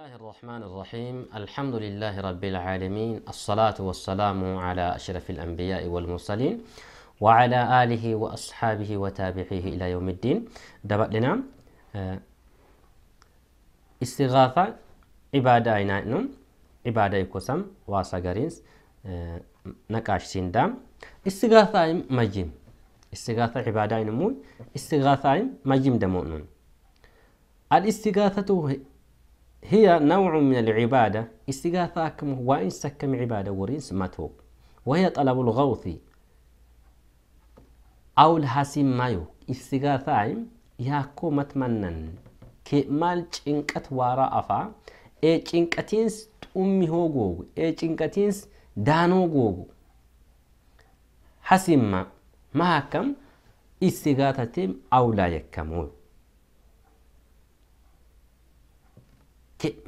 الرحمن الرحيم الحمد لله رب العالمين الصلاة والسلام على أشرف الأنبياء والمرسلين وعلى آله وأصحابه وتابعيه إلى يوم الدين دبت لنا استغاثة عبادة عبادة كوسم واساقرينس نقاش سيندام استغاثة مجيم استغاثة عبادة نمون استغاثة مجيم دمونون الاستغاثة هي نوع من العبادة استغاثة كم وإن سكم عبادة ورينس ماتو وهي طلب الغوث أو الحسيم مايو استغاثة ياكو متمنن كمال چنقت وارا أفا إيه چنقتينس ummi hoo googu ee cinqatiins daanoo googu hasimma ma hakkam itti gaatateem awlaa yakkamuu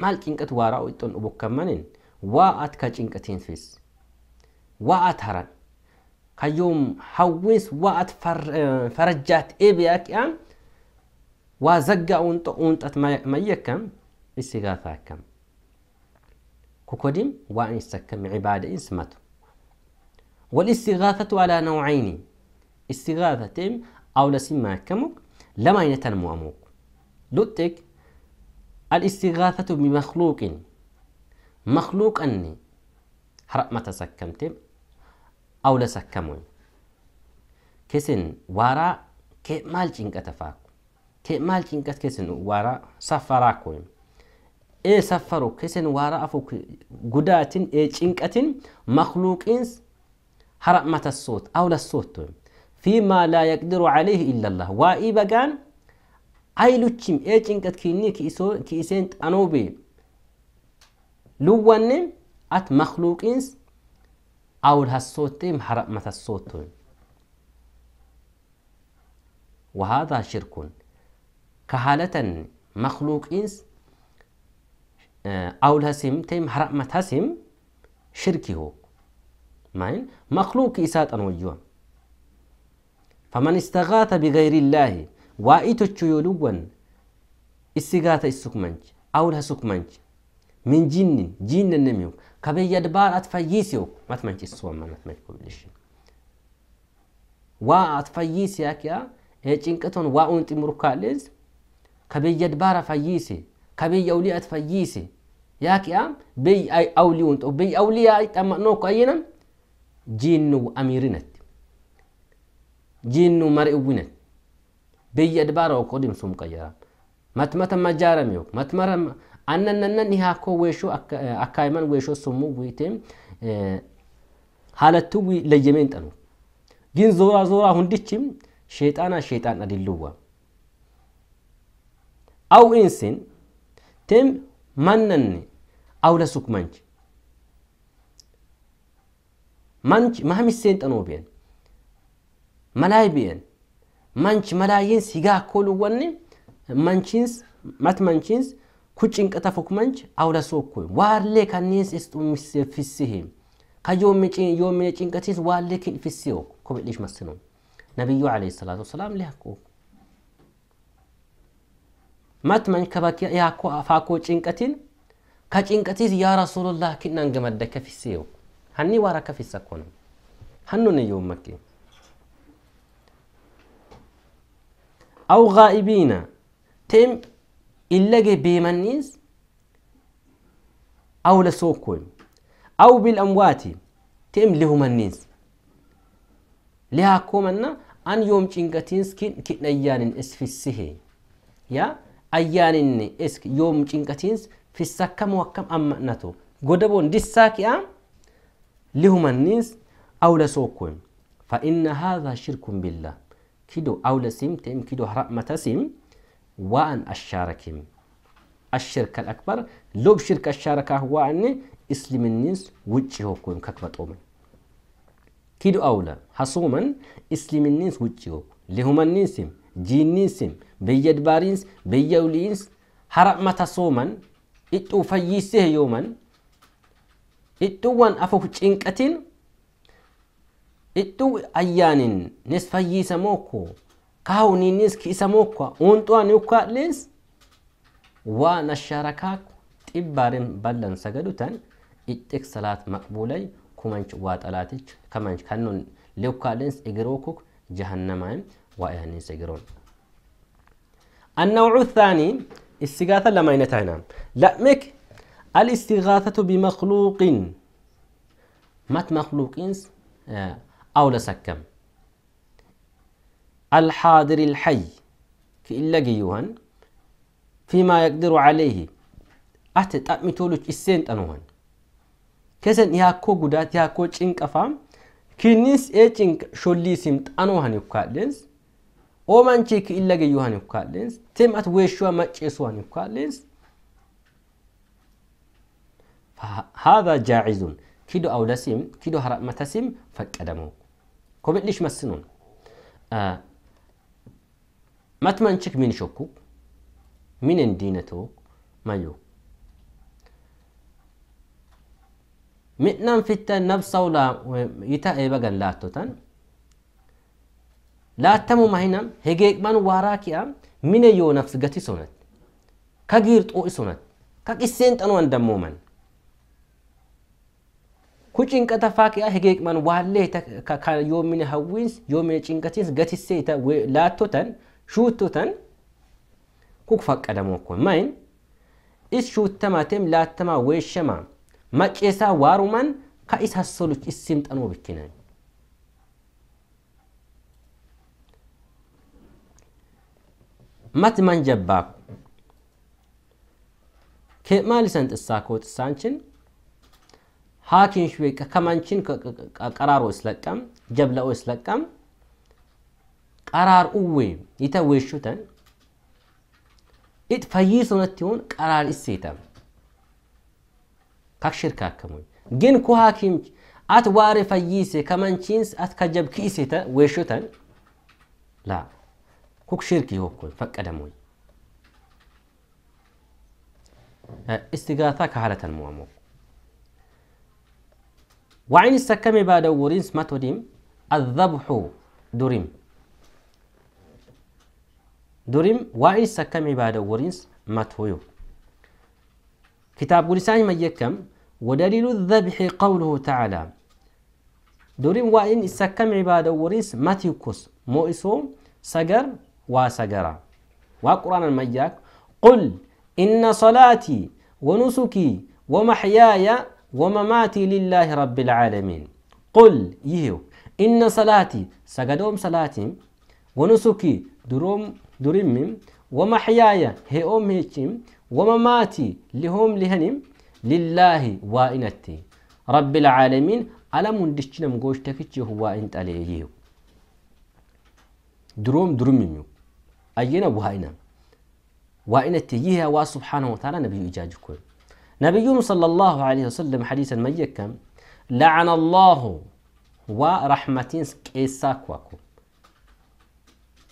maal cinqatu waaraa ittoon dhubokkammanin waa at ka cinqatiinfis waa at haran kayyoom hawwins waa at farajjaat eebiyaaqiyaan waa zagga unxat mayyakkam itti gaata akkam كوكودين وأن يستكم عبادة اسمته والاستغاثة على نوعين استغاثة أو لسما كمك لما ينتنمو أموك لتك الاستغاثة بمخلوق مخلوق أني هرأمة سكمت أو لسكمون كسن وارا كي مال جنك أتفاك كي مال جنك كسن وارا سفراكوين ايه safaru keesan waara afu ايه ee مخلوقين هرأ مات الصوت او للصوت فيما لا يقدر عليه إلا الله وايه بقان أي لوتشم إيه جنكت كيني كيسو كيسين تأنوبي لوانن أت مخلوقين أو الهسوت تيم حرق مت الصوت وهذا شركون كهالة مخلوق إنس awul hasim taim haramat hasim shirki ho main makhluki isatan wajjuan faman istagaata bigayri illaahi waa itochu yo dhugwan issi gaata issukmanch awul hasukmanch min jinnin jinnan nemi yok kabeyyad baar at fayyiisi yok matmanch issuwamman matmanch kubilishin waa at fayyiisi yakya ee cinqiton waa unxi murkaallees kabeyyad baara fayyiisi kabeeyyi awliyaati fayyiisi yaaki'a beeyyi awliyuun ta'u beeyyi awliyaa xamma'noo ko'ayyinan jiinnu amiirinatti jiinnu mari'uwwinatti beeyyi adbaara okko dhimsum qayyaraam matmata majaarame yok matmara annannannan hihaakoo weeshoo akkaayiman weeshoo summuu bu'itee haalattuu layyameen xanu ግን ዞራ ዞራ ሁንድችም ሼጣና ሼጣን አድልዋ አው ኢንሲን tem mannanni awla suk manch manch mahamis seentano bi'en malay bi'en manch malaayiins higaa akkoluwwanni manchiins mat manchiins kucin qata fok manch awla sokkoy waarlee kanniins isxumfissihim ka yoomine cinqatiis waarlee kin fissiyo kobedhish massino nabiyyu alayhi salaatu wasalaam lihakkook مات من كبك يا فاكو تشينكتين كتشينكتيز يا رسول الله كنا نجمدك في السيو هني وراك في السكون هنو نيوم مكي أو غائبين تم إلا بيمنيز أو لسوكوي أو بالأموات تم لهم النيز لها كومنا أن يوم تشينكتين سكين كنا يانين اسفي السهي يا ayyaaninni isk yoom cinqatiins fissa akkam akkam amma'nato godaboon dissaa لهم lihumanniins awla sookkoon فإن هذا شرك بالله كدو أولى سمتم كدو هرأمة سم وأن أشاركم الشرك الأكبر لو بشرك الشاركة هو أن إسلم الناس وجهه كون ككبت أمن كدو أولى حصوما إسلم الناس وجهه لهم الناس jinniinsin biyya dbaariins biyya uliins hara mata sooman ittuu fayyisee yooman idduuwwan afuuf cinqatiin ittuu ayyaanin nis fayyiisa mookko kaahuninis kiisa mookko uunxuwan yukkaadleens waa nasharakaak xibbaaren ballan sagadutan ixxiq salaat maqbuulay kumanch waa xalaatich kamanch kannun liukkaadleens igiroo kuk jahannamaayim وإن سجرون. النوع الثاني استغاثة لما لا لأمك الاستغاثة بمخلوق مات مخلوق إنس آه، أو لسكم الحاضر الحي كإلا جيوهن فيما يقدر عليه تأمي تأمتولوك إسين تنوهن كسن ياكو قدات ياكو چنك أفهم كنيس إيه چنك شولي سمت أنوهن يبقى لنس ومن cheekii illagayyuu hani ukkaalleensi teem'at weeshuwa macceesu hani ukkaalleensi هذا جائز كيدو أو لسيم كيدو هرأ متسيم فكدمو كومن ليش مسنون آه. متمنشك من شكو من دينتو مايو مئنان فتا نفسه لا يتا ايبغان لاتوتان laattamuma hinam hegeeqman waaraa ki'a mineyyoo nafs gati sonat ka giirxoo'i sonat ka qisseen xanoan dammooman ku cinqata faa ki'a hegeeqman waallee ka yoo mine hawwiins yoo mine cinqatiins gatissee ita laattotan shuuttotan kuk faqqadamoo kun mayin is shuuttamateem laattamaa weeshshamaa macceesaa waaruman ka is hassoluch issin xanoo bikkinan mati man jabbaaku ke maal isan xissaakoo xissaanchin haakin shwe kamanchin qaraaroo islaqam jabla'oo islaqam qaraar uwwe yita weeshutan it fayyiisonatti hoon qaraar isseetam kak shirkaakamuy gin ku haakim at waare fayyiise kamanchiins at ka jabkiiseta weeshutan laa كوك شركي هو كوي فك أدموي استغاثة كحالة المؤمو وعين السكامي بعد ورينس ما توديم الذبح دوريم دوريم وعين السكامي بعد ورينس ما تويو كتاب قرساني ما يكم ودليل الذبح قوله تعالى دوريم وعين السكامي بعد ورينس ما تيوكوس مو اسوم سجر واسجرا وقرآن المجاك قل إن صلاتي ونسكي ومحياي ومماتي لله رب العالمين قل يهو إن صلاتي سجدوم صلاتي ونسكي دروم درمم ومحياي هيوم هيتيم ومماتي لهم لهنم لله وإنتي رب العالمين على مندشنا مقوش تكتش هو إنت عليه دروم درمم أينا وهاينا وإن تيها وا سبحانه وتعالى نبي إجاجك نبي صلى الله عليه وسلم حديثا ما يكم لعن الله ورحمتين كيساك واكو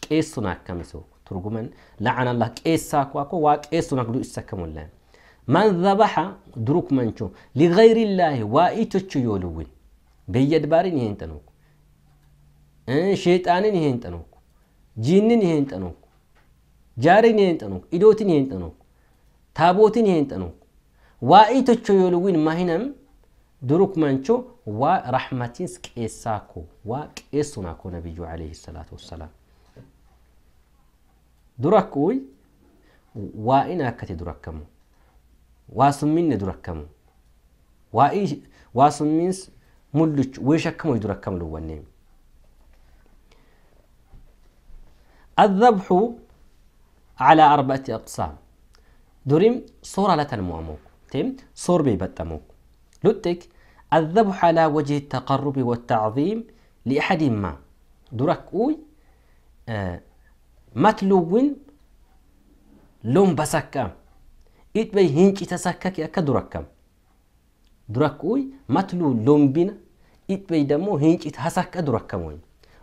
كيسونا كمسو ترجمن لعن الله كيساك واكو وكيسونا كدو إساكم الله من ذبح دروك منشو لغير الله وإيتوشو يولوين بيد بارين ينتنوك إيه، شيطانين ينتنوك جنين ينتنوك جارين ينتنو إدوتين ينتنو تابوتين ينتنو وائي تشو يولوين ما هنم دروك منشو ورحمتين سكيساكو وكيسوناكو نبيجو عليه الصلاة والسلام دراكوي وائنا كتي دراكمو واسمين دراكمو وائي واسمين ملوش ويشكمو يدراكمو لوانيم الذبح على أربعة أقسام دوريم صورة لتنموموك تيم صور بيبتموك لوتك الذبح على وجه التقرب والتعظيم لأحد ما درك أوي آه متلون لون بسكا إت بي هنج تسكك أكا كدركم درك أوي متلو لون بنا إت بي دمو هنج تسكك دركم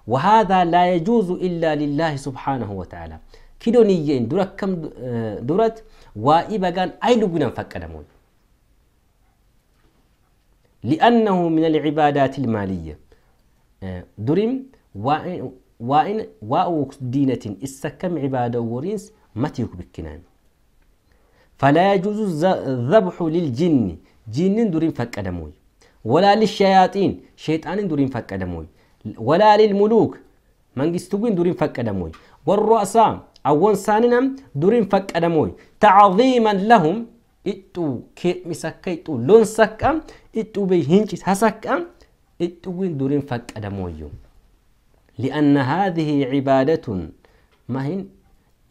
وهذا لا يجوز إلا لله سبحانه وتعالى كيدونيين دورا كم آه، دورات وإي بغان أي لغون انفقدمون لأنه من العبادات المالية آه، دريم واين واو دينة إسكم عبادة ورينس متيك بكنان فلا يجوز الذبح للجن جنن دريم فكرمون ولا للشياطين شيطان دريم فكرمون ولا للملوك منجستوين دورين ዱሪን والرؤساء أول سانينا دورين فك أدموي تعظيما لهم إتو كيت إتو لون سكا إتو بي بيهنشي هسكا إتو وين دورين أدموي لأن هذه عبادة ما هن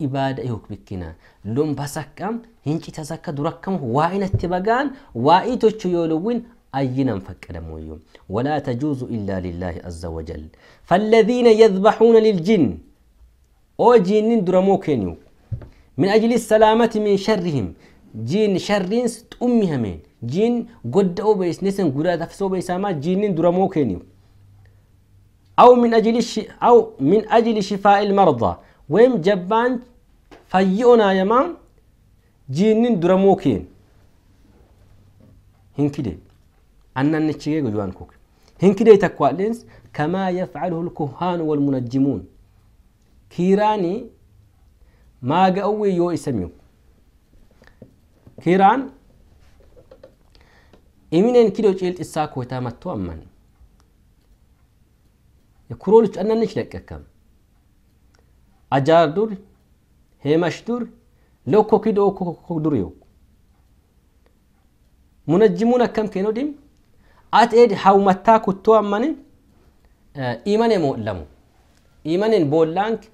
إبادة يوك بكنا لون بسكا هنشي تسكى دركم وائن التبقان وائتو تشيولوين أينا فك أدموي ولا تجوز إلا لله عز وجل فالذين يذبحون للجن أو جينين درمو كينيو من أجل السلامة من شرهم جين شرين أمها من جين قد أو بيس نسن قد تفسو بيساما جينين درمو كينيو أو من أجل الش... أو من أجل شفاء المرضى ويم جبان فيونا يمام جينين درمو كين هنكدي أنا نتشيجي جوانكوك هنكدي تكوالينس كما يفعله الكهان والمنجمون kiiraani maaga'awwee yoo isa miyu kiiraan iminen kidoo ceelxisaa kootaa mattoo amman kuroolichu annannichi dhaqqakkam ajaar dur heemash dur lokko kidoo kokko dur yoo munajjimuun akkam keenoo dim at eed hawmattaa kuttoo ammani imanee moodlamu imaneen boollaanki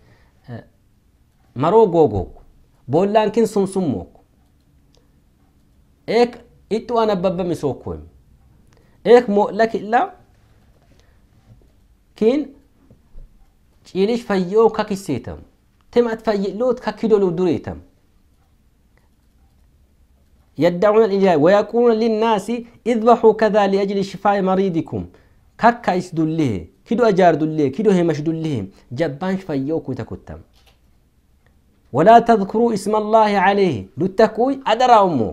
maroo googooku bollaankin sumsummooku eek ittu an abbabba misookuem eek moo'la ki'la kiin ciilish fayyoo kakisseetam timat fayyi'loot kakkidolu dureetam يدعون الإجابة ويقولون للناس اذبحوا كذا لأجل شفاء مريضكم كاكا إسدليه كدو أجار دليه كدو همش دليه جبانش فيوكو تكتم ولا تذكروا اسم الله عليه لتكوي أدرى أمو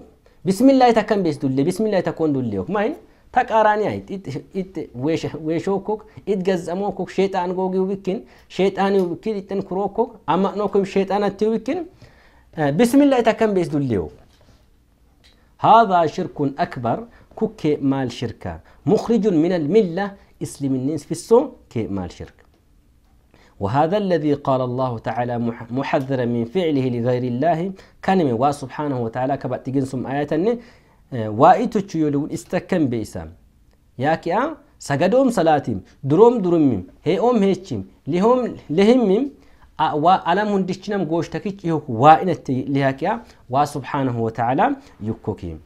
بسم الله تكن بيس دولي بسم الله تكون دوليوك ماين تقاراني تكاراني ايت ويش ويشوكوك ايت جزموكوك شيطان غوغي وبكين شيطان وبكين إتن كروكوك أما نوكم شيطان التوكين آه، بسم الله تكن بيس دوليو هذا شرك أكبر كوك مال شركة مخرج من الملة اسلم الناس في الصوم مال شرك وهذا الذي قال الله تعالى محذرا من فعله لغير الله كان من وا سبحانه وتعالى كبت جنسم آيات آياتني آه، وايت يولون استكن بيسام يا كيا آه، سجدوم صلاتيم دروم دروميم هيوم هيچيم لهم لهميم آه، وعلم هندشنم غوشتكيچ يوك وائنت لياكيا وا كيا وا سبحانه وتعالى يكوكيم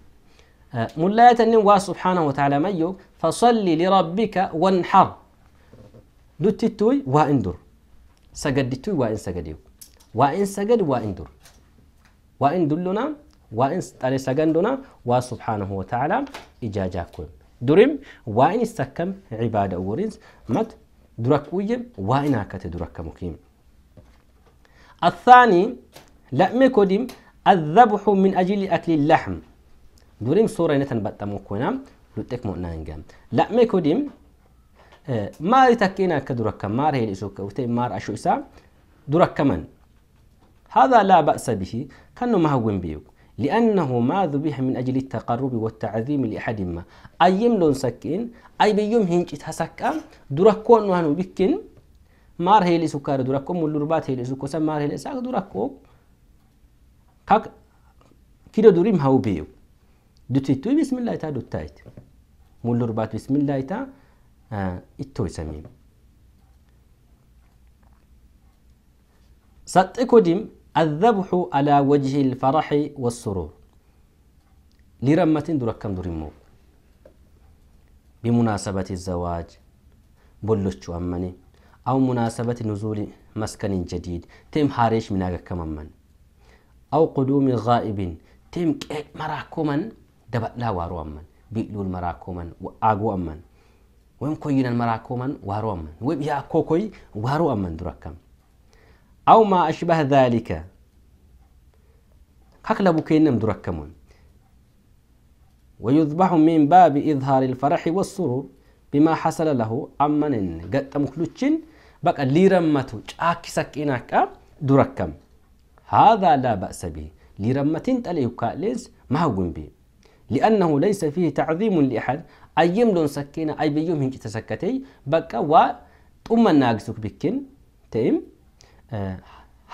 ملايتني وا سبحانه وتعالى ميو فصلي لربك وانحر وا اندر سجدتو وإن سجديو وإن سجد وإن در وإن دلنا وإن تالي سجندنا وسبحانه وتعالى إجاجاكم درم وإن استكم عبادة ورنز مت درك ويم وإن اكت درك مقيم الثاني لأم كدم الذبح من أجل أكل اللحم درم صورة نتنبت مكونا لتك مؤنا لأم كدم ماري تكينا كدرك مار هي إسوك وتي مار أشو إسا كمان هذا لا بأس به كأنه ما هو بيوك لأنه ما ذبح من أجل التقرب والتعظيم لأحد ما أيم لون سكين أي بيوم هنج تهسكا دركون وهنو بكين مار هي لسكار دركم ملربات هي لسكوسا مار هي لساق دركوك كاك كيدو دريم هاو بيو دوتيتو بسم الله تا دوتايت مولربات بسم الله تا ittoo samii ساتكوديم الذبح على وجه الفرح والسرور لرمة دركم درمو بمناسبة الزواج بلوش أمني أو مناسبة نزول مسكن جديد تم حارش من كم من أو قدوم غائب تم كيك مراكما دبت لا وارو أمن بيقلوا المراكما وآقوا أمن ወይም ኮይነን المراكوما ዋሮ አመን ወይም ያ ኮኮይ ዋሮ አመን ዱረከም አው ማ አሽባህ ዛሊከ ካክለቡ ከይነም ዱረከሙን ويذبح من باب إظهار الفرح والسرور بما حصل له أمن قد كلتشن بقى ليرمتو جاكي سكيناك أه؟ دركم هذا لا بأس به ليرمتين تليه كاليز ما هو بي لأنه ليس فيه تعظيم لأحد ayyamdoon sakkeena aybiyyoom hinqite sakkatee bakka waa xummanna aagisuuf bikkin ta'im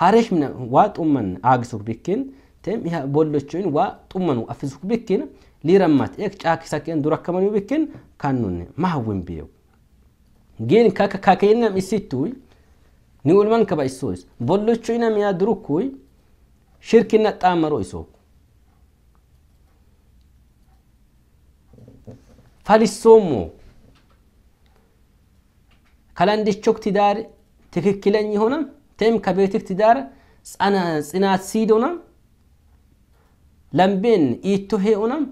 hareesh waa xummanna aagisuuf bikkin ta'im boollochoon waa xummanu affisuuf bikkin liirammat eeg caaki sakkeen dura akkamanii bikkin kan nunne mahawwin biyyoo. Geen kakeenyam isittuu ni ulman kaba isoos boollochoon miyaa durukkuu shirkinna xaamaroo isooku. ፈሊሶሙ ከለንድቾክ ትዳር ትክክለኝ ይሆነም ተም ከቤትክ ትዳር ጽናት ሲድ ሆነም ለምቤን ኢቶሄ ሆነም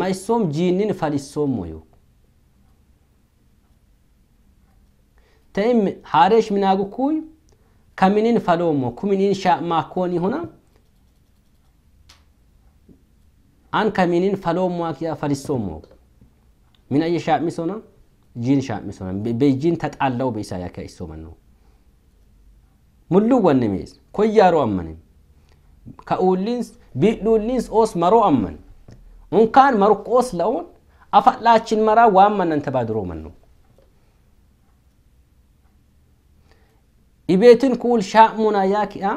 ማይሶም ጂኒን ፈሊሶሙ ዩ ተም ሀሬሽ ምናጉኩይ ከምንን ፈሎሞ ኩምንን ሻማኮን ይሆነም an kaminin falon mu ya fariso mu min ayi shaa'misoona jiin shaa'misoona beeyjiin taxaalla'u beeysaa yaa ka'e soomannu mulluu wanne mees koyyaaroo ammane ka'uulliins biidhuulliins oos maroo amman unkaan marqoos la'oon afadhaachin maraa waan mannan tabaa duroo mannu dhibeetin kuul shaa'muuna yaa ki'a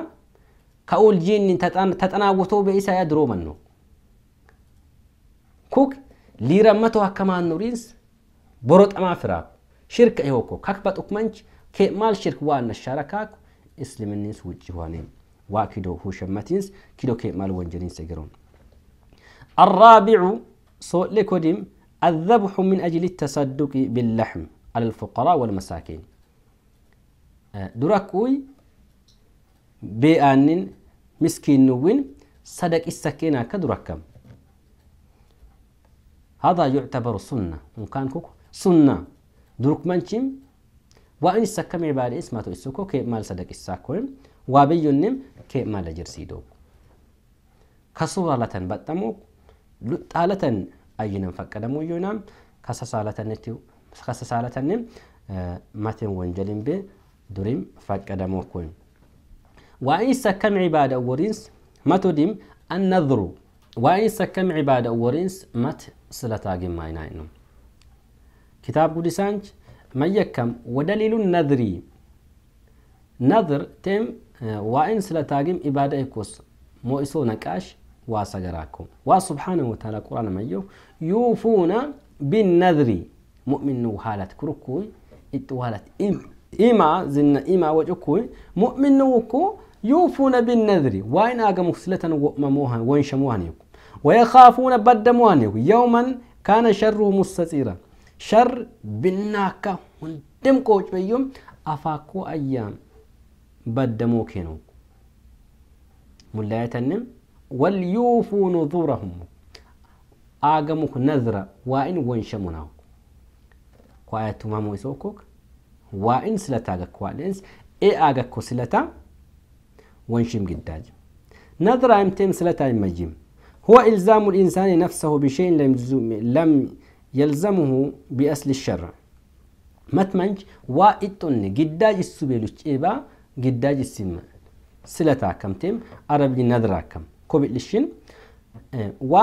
ka'uul jiinni taxanaawutoo beeysaa yaa duroo mannu kuk liiramatoo akkamaan nuriins boroxamaa firaako shirka ihokko kakba xukmanch kee maal shirk waanna sharakaaku isliminniins wucci waaneen waa kidoo hushammatiins kidoo kee maal wanjaniinsa geroon الرابع صوت لكوديم الذبح من أجل التصدق باللحم على الفقراء والمساكين دراكوي بأن مسكين نوين صدق السكينة كدركم هذا يعتبر سنة ممكن كوك سنة درك منشيم وإن السكمي بعد اسمه تسوكو كي مال صدق الساكوين وابيونم كي مال جرسيدو لتن بتمو لطالة أينم مو يونام لتن تيو نتيو لتن نم آه، تين وانجلين بي دريم مو كون وإن السكمي بعد ورينس ما تديم النظر waa'insa akkam cibaada wariinsa mate sila taagimaayinaa inum kitaab gudisaanch mayyakam wadaliilu nadrii nadr tem waa'in sila taagim cibaada ekos moo isoo naqaash waa sagaraako waa subxaana wataala qur'aana mayyo yuufuuna binnadri mu'minu haalat kurukkuy itti waalat ima zinna ima wacukuy mu'minu wukkuu يوفون بالنذر وين آقا مفسلة وين وينشموها ويخافون بدموها يوما كان شر مستطيرا شر بناكا وندم كوج بيوم أفاكو أيام بدمو كينو ملايتنم وليوفوا نذورهم آقمك نذرا وإن وانشمناه قاية تمامو يسوكوك وإن سلتا قاكوالينس إي اجا سلتا ونشم قداج نظرة امتم سلتا المجيم هو إلزام الإنسان نفسه بشيء لم يلزمه بأصل الشر متمنج وإتن قداج السبيل إبا قداج السماء سلتا كمتم عربي نظرة كم كوبيت لشين آه، و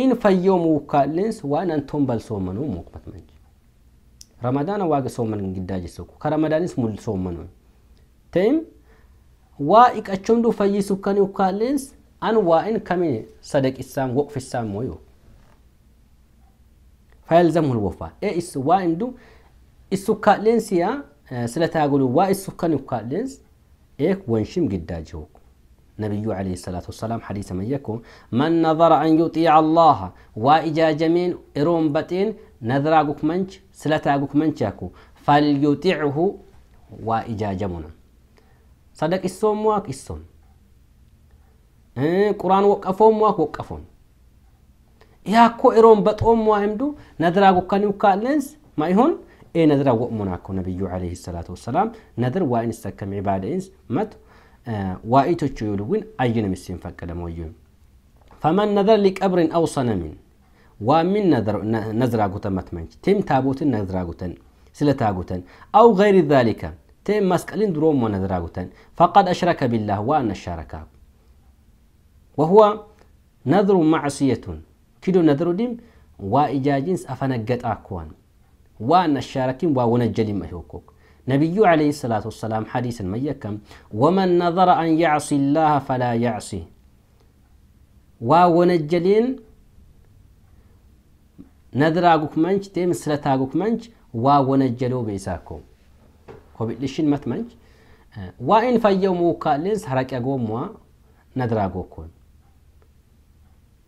إن يوم وكالنس وأن أنتم بل سومنو موقبت منج رمضان واقع سومن قداج السوق كرمضان مول سومنو تيم وايك أشمدو فاي كان يقالنس أن وائن كامي صدق إسام وقف إسام ويو فيلزمه الوفاء اي إس وائن دو إسو كالنس يا سلتاقلو وائسو كان يقالنس إيه وانشم قداجوك نبي عليه الصلاة والسلام حديث من يكون من نظر أن يطيع الله وإجا جمين إروم بطين نظر أقوك منش سلطة أقوك منش فليطيعه وإجا جمنا صدق إسوم واق إسوم إيه، قرآن وقفون واق وقفون يا كو إروم بطوم واهمدو نذرا وقاني وقالنز ما يهون إيه نذرا وقمناكو نبي عليه الصلاة والسلام نذر وإن استكم عبادة إنز مات آه، وإيتو تشيولوين أجينا مسين فكالا مويون فمن نذر لك أبر أو صنمين ومن نذر نذرا قوتا متمنش تم تابوتن نذرا قوتا سلتا قوتا أو غير ذلك تيم ماسكالين دروم ونذراغوتان فقد أشرك بالله وأن الشركاء وهو نذر معصية كيدو نذر ديم وإجاجينس أفنقت أكوان وأن الشاركين ما يوكوك نبي عليه الصلاة والسلام حديثا ميكم ومن نظر أن يعصي الله فلا يعصي وونجلين نذراغوك منش تي مسلتاغوك منش وونجلو بيساكم hobil'ishin matmanch waa'een fayyamuu kaallees haraqee goommaa nadiraa gookkoon.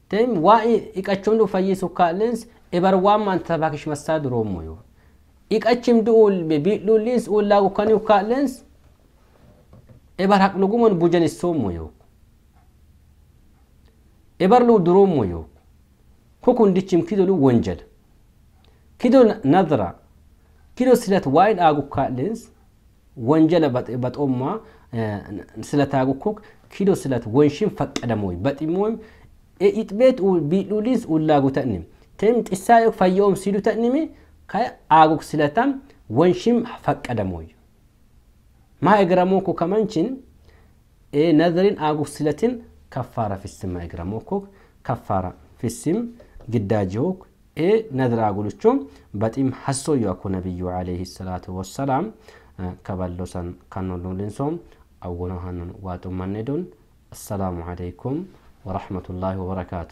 Teem waa'ee iqachuun fayyisu kaallees ebar waan maanta baakish massaa duroomu yoo. Iqachim du'uul biidhuullis uullaa gukkanii kaallees ebar haqluguman bujanisoomu yoo. Ebar luu duroomu yoo. Kukun dichim kidolu wanjal. Kidol nadira. Kidol silat waa'een aagu kaallees. ወንጀለ በጦማ ስለታጉኩክ ኪዶ ስለት ወንሽን ፈቀደሞይ በጢሞይ ኢጥቤት ቢሉሊስ ውላጉ ተኒ ቴም ጥሳዮ ፈየኦም ሲሉ ተኒሚ ከአጉክ ስለታም ወንሽም ፈቀደሞይ ማ እግረሞኩ ከመንችን ነዝሪን አጉክ ስለትን ከፋራ ፊስም ማ እግረሞኩክ ከፋራ ፊስም ግዳጅሆክ ነዝራ ጉልቹም በጢም ሐሶ ያኩ ነቢዩ ዓለይሂ ሰላቱ ወሰላም ከበሎሰን ከኖሉሊንሶም አውነሃኑን ዋጡ መኔዱን አሰላሙ አለይኩም ወረሕመቱላሂ ወበረካቱ።